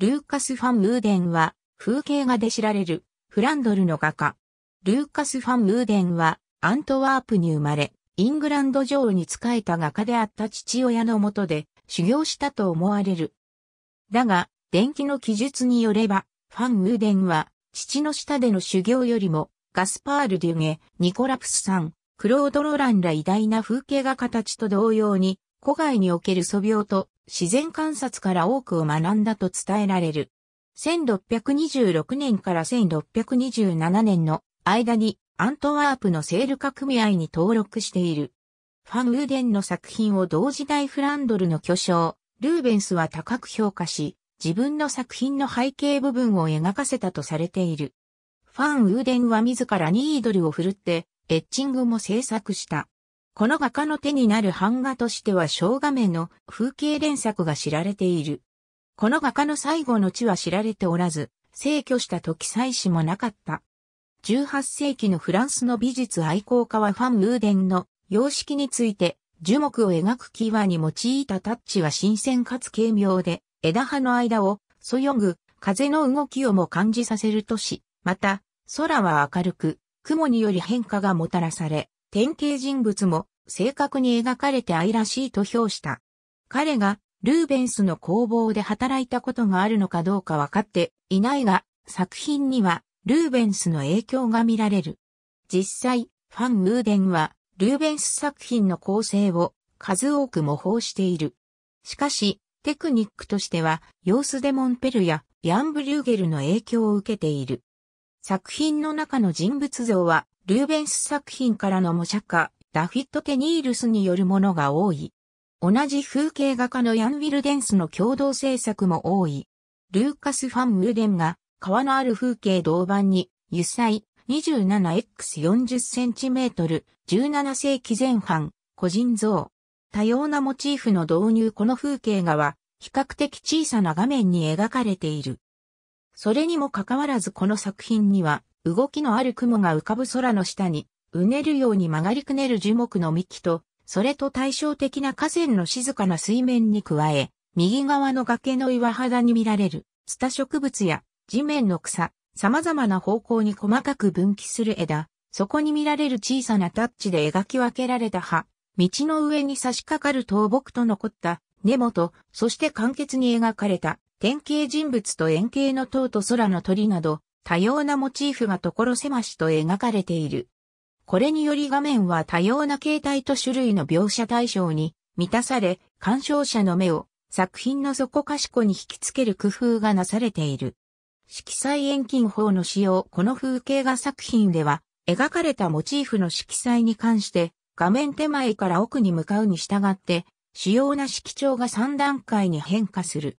ルーカス・ファン・ムーデンは、風景画で知られる、フランドルの画家。ルーカス・ファン・ムーデンは、アントワープに生まれ、イングランド城に仕えた画家であった父親のもとで、修行したと思われる。だが、伝記の記述によれば、ファン・ムーデンは、父の下での修行よりも、ガスパール・デュゲ、ニコラプスさん、クロード・ロランら偉大な風景画家たちと同様に、古外における素描と自然観察から多くを学んだと伝えられる。1626年から1627年の間にアントワープのセール化組合に登録している。ファン・ウーデンの作品を同時代フランドルの巨匠、ルーベンスは高く評価し、自分の作品の背景部分を描かせたとされている。ファン・ウーデンは自らニードルを振るって、エッチングも制作した。この画家の手になる版画としては小画面の風景連作が知られている。この画家の最後の地は知られておらず、逝去した時祭祀もなかった。18世紀のフランスの美術愛好家はファン・ウーデンの様式について、樹木を描くキーワーに用いたタッチは新鮮かつ軽妙で、枝葉の間を、そよぐ、風の動きをも感じさせるとし、また、空は明るく、雲により変化がもたらされ、典型人物も正確に描かれて愛らしいと評した。彼がルーベンスの工房で働いたことがあるのかどうか分かっていないが、作品にはルーベンスの影響が見られる。実際、ファン・ウーデンはルーベンス作品の構成を数多く模倣している。しかし、テクニックとしては、ヨースデモンペルやヤンブリューゲルの影響を受けている。作品の中の人物像は、ルーベンス作品からの模写化、ダフィット・ケニールスによるものが多い。同じ風景画家のヤン・ウィルデンスの共同制作も多い。ルーカス・ファン・ウルデンが川のある風景銅板に油彩 27x40cm 17世紀前半個人像多様なモチーフの導入この風景画は比較的小さな画面に描かれている。それにもかかわらずこの作品には動きのある雲が浮かぶ空の下にうねるように曲がりくねる樹木の幹と、それと対照的な河川の静かな水面に加え、右側の崖の岩肌に見られる、ツタ植物や地面の草、様々な方向に細かく分岐する枝、そこに見られる小さなタッチで描き分けられた葉、道の上に差し掛かる倒木と残った根元、そして簡潔に描かれた典型人物と円形の塔と空の鳥など、多様なモチーフが所狭しと描かれている。これにより画面は多様な形態と種類の描写対象に満たされ、鑑賞者の目を作品の底かしこに引きつける工夫がなされている。色彩遠近法の使用この風景画作品では、描かれたモチーフの色彩に関して、画面手前から奥に向かうに従って、主要な色調が3段階に変化する。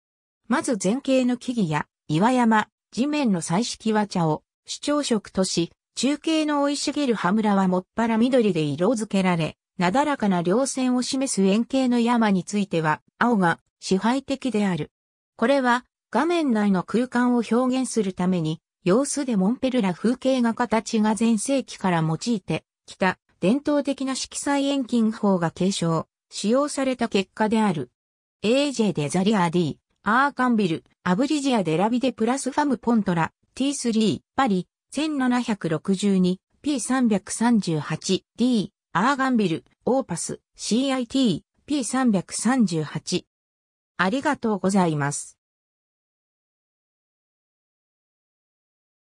まず前景の木々や岩山、地面の彩色和茶を主張色とし、中継の生い茂る葉村はもっぱら緑で色付けられ、なだらかな稜線を示す円形の山については、青が支配的である。これは、画面内の空間を表現するために、様子でモンペルラ風景画形が前世紀から用いてきた伝統的な色彩遠近法が継承、使用された結果である。AJ デザリア D、アーカンビル、アブリジアデラビデプラスファムポントラ、T3、パリ、1762、P338、D、アーガンビル、オーパス、CIT、P338。ありがとうございます。